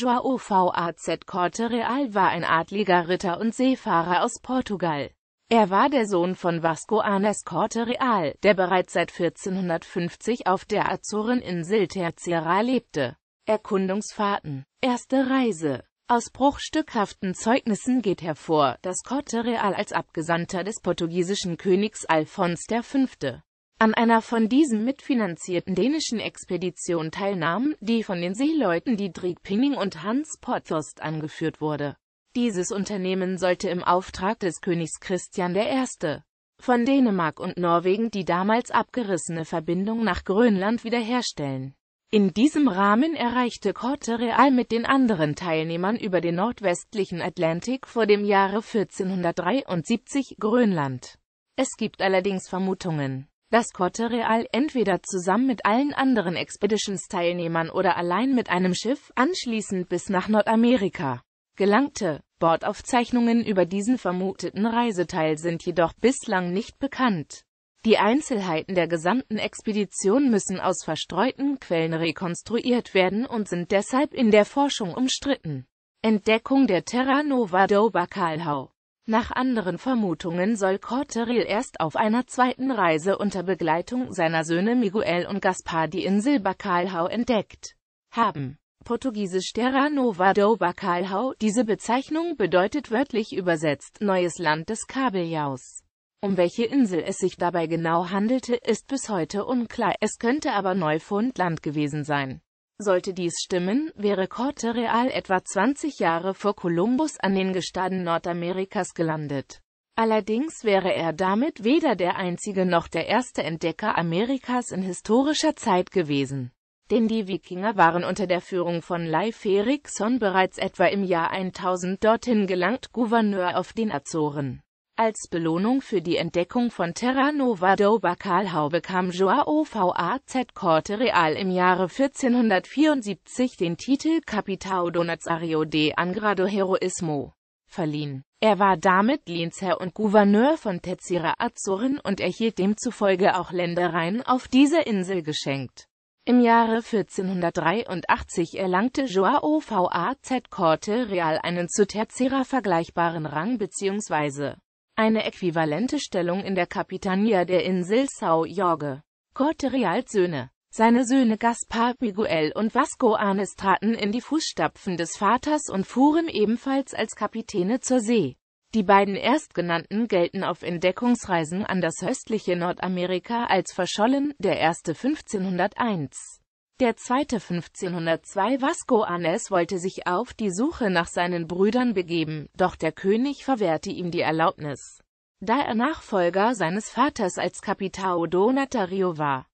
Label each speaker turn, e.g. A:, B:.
A: João Vaz Corte Real war ein adliger Ritter und Seefahrer aus Portugal. Er war der Sohn von Vasco Anes Corte Real, der bereits seit 1450 auf der Azoreninsel Terceira lebte. Erkundungsfahrten Erste Reise Aus bruchstückhaften Zeugnissen geht hervor, dass Corte Real als Abgesandter des portugiesischen Königs Alfons V an einer von diesem mitfinanzierten dänischen Expedition teilnahm, die von den Seeleuten Didrik Pinning und Hans Potthorst angeführt wurde. Dieses Unternehmen sollte im Auftrag des Königs Christian I. von Dänemark und Norwegen die damals abgerissene Verbindung nach Grönland wiederherstellen. In diesem Rahmen erreichte Corte Real mit den anderen Teilnehmern über den nordwestlichen Atlantik vor dem Jahre 1473 Grönland. Es gibt allerdings Vermutungen dass Corte Real entweder zusammen mit allen anderen Expeditions-Teilnehmern oder allein mit einem Schiff anschließend bis nach Nordamerika gelangte. Bordaufzeichnungen über diesen vermuteten Reiseteil sind jedoch bislang nicht bekannt. Die Einzelheiten der gesamten Expedition müssen aus verstreuten Quellen rekonstruiert werden und sind deshalb in der Forschung umstritten. Entdeckung der Terra Nova do Bacalhau nach anderen Vermutungen soll Corteril erst auf einer zweiten Reise unter Begleitung seiner Söhne Miguel und Gaspar die Insel Bacalhau entdeckt haben. Portugiesisch Terra Nova do Bacalhau, diese Bezeichnung bedeutet wörtlich übersetzt neues Land des Kabeljaus. Um welche Insel es sich dabei genau handelte, ist bis heute unklar, es könnte aber Neufundland gewesen sein. Sollte dies stimmen, wäre Corte Real etwa 20 Jahre vor Kolumbus an den Gestaden Nordamerikas gelandet. Allerdings wäre er damit weder der einzige noch der erste Entdecker Amerikas in historischer Zeit gewesen. Denn die Wikinger waren unter der Führung von Leif Erikson bereits etwa im Jahr 1000 dorthin gelangt, Gouverneur auf den Azoren. Als Belohnung für die Entdeckung von Terra Nova do Bacalhau bekam Joao Vaz Corte Real im Jahre 1474 den Titel Capitão do Nazario de Angrado Heroismo verliehen. Er war damit Lehnsherr und Gouverneur von Tezira Azoren und erhielt demzufolge auch Ländereien auf dieser Insel geschenkt. Im Jahre 1483 erlangte Joao Vaz Corte Real einen zu Tercera vergleichbaren Rang bzw eine äquivalente Stellung in der Capitania der Insel São Jorge. Corte Reals Söhne seine Söhne Gaspar Miguel und Vasco Arnes traten in die Fußstapfen des Vaters und fuhren ebenfalls als Kapitäne zur See. Die beiden Erstgenannten gelten auf Entdeckungsreisen an das östliche Nordamerika als verschollen, der erste 1501 der zweite 1502 Vasco Anes wollte sich auf die Suche nach seinen Brüdern begeben, doch der König verwehrte ihm die Erlaubnis, da er Nachfolger seines Vaters als Capitão Donatario war.